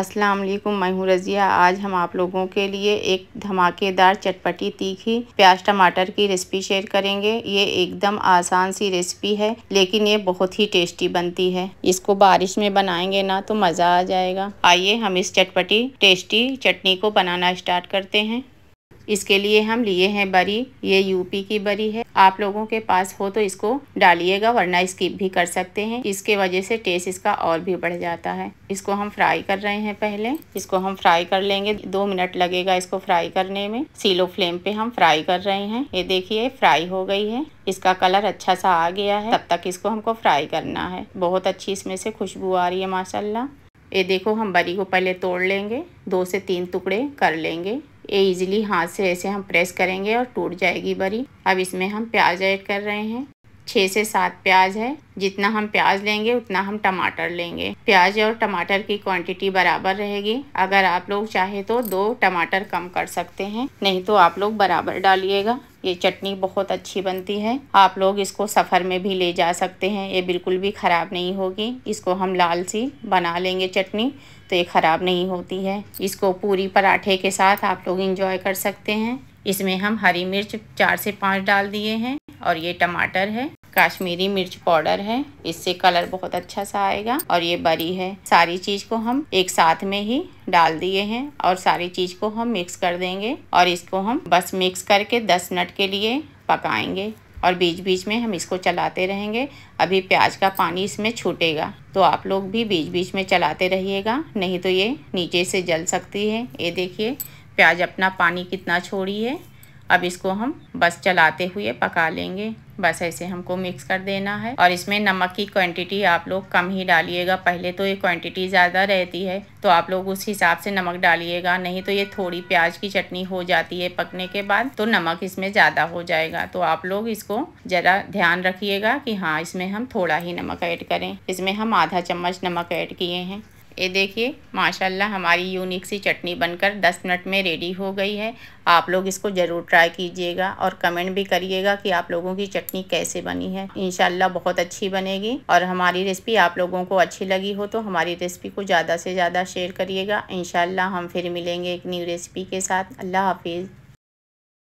अस्सलाम वालेकुम मैं हूँ रज़िया आज हम आप लोगों के लिए एक धमाकेदार चटपटी तीखी प्याज टमाटर की रेसिपी शेयर करेंगे ये एकदम आसान सी रेसिपी है लेकिन ये बहुत ही टेस्टी बनती है इसको बारिश में बनाएंगे ना तो मज़ा आ जाएगा आइए हम इस चटपटी टेस्टी चटनी को बनाना स्टार्ट करते हैं इसके लिए हम लिए हैं बरी ये यूपी की बरी है आप लोगों के पास हो तो इसको डालिएगा वरना स्किप भी कर सकते हैं इसके वजह से टेस्ट इसका और भी बढ़ जाता है इसको हम फ्राई कर रहे हैं पहले इसको हम फ्राई कर लेंगे दो मिनट लगेगा इसको फ्राई करने में सीलो फ्लेम पे हम फ्राई कर रहे हैं ये देखिए फ्राई हो गई है इसका कलर अच्छा सा आ गया है तब तक इसको हमको फ्राई करना है बहुत अच्छी इसमें से खुशबू आ रही है माशाला ये देखो हम बरी को पहले तोड़ लेंगे दो से तीन टुकड़े कर लेंगे ये इजीली हाथ से ऐसे हम प्रेस करेंगे और टूट जाएगी बरी अब इसमें हम प्याज ऐड कर रहे हैं छः से सात प्याज है जितना हम प्याज लेंगे उतना हम टमाटर लेंगे प्याज और टमाटर की क्वांटिटी बराबर रहेगी अगर आप लोग चाहे तो दो टमाटर कम कर सकते हैं नहीं तो आप लोग बराबर डालिएगा ये चटनी बहुत अच्छी बनती है आप लोग इसको सफ़र में भी ले जा सकते हैं ये बिल्कुल भी ख़राब नहीं होगी इसको हम लाल सी बना लेंगे चटनी तो ये ख़राब नहीं होती है इसको पूरी पराठे के साथ आप लोग इंजॉय कर सकते हैं इसमें हम हरी मिर्च चार से पाँच डाल दिए हैं और ये टमाटर है काश्मीरी मिर्च पाउडर है इससे कलर बहुत अच्छा सा आएगा और ये बरी है सारी चीज़ को हम एक साथ में ही डाल दिए हैं और सारी चीज़ को हम मिक्स कर देंगे और इसको हम बस मिक्स करके 10 मिनट के लिए पकाएंगे और बीच बीच में हम इसको चलाते रहेंगे अभी प्याज का पानी इसमें छूटेगा तो आप लोग भी बीच बीच में चलाते रहिएगा नहीं तो ये नीचे से जल सकती है ये देखिए प्याज अपना पानी कितना छोड़ी है अब इसको हम बस चलाते हुए पका लेंगे बस ऐसे हमको मिक्स कर देना है और इसमें नमक की क्वांटिटी आप लोग कम ही डालिएगा पहले तो ये क्वांटिटी ज़्यादा रहती है तो आप लोग उस हिसाब से नमक डालिएगा नहीं तो ये थोड़ी प्याज की चटनी हो जाती है पकने के बाद तो नमक इसमें ज़्यादा हो जाएगा तो आप लोग इसको ज़रा ध्यान रखिएगा कि हाँ इसमें हम थोड़ा ही नमक ऐड करें इसमें हम आधा चम्मच नमक ऐड किए हैं ये देखिए माशाल्लाह हमारी यूनिक सी चटनी बनकर 10 मिनट में रेडी हो गई है आप लोग इसको ज़रूर ट्राई कीजिएगा और कमेंट भी करिएगा कि आप लोगों की चटनी कैसे बनी है इनशाला बहुत अच्छी बनेगी और हमारी रेसिपी आप लोगों को अच्छी लगी हो तो हमारी रेसिपी को ज़्यादा से ज़्यादा शेयर करिएगा इनशाला हम फिर मिलेंगे एक न्यू रेसिपी के साथ अल्लाह हाफिज़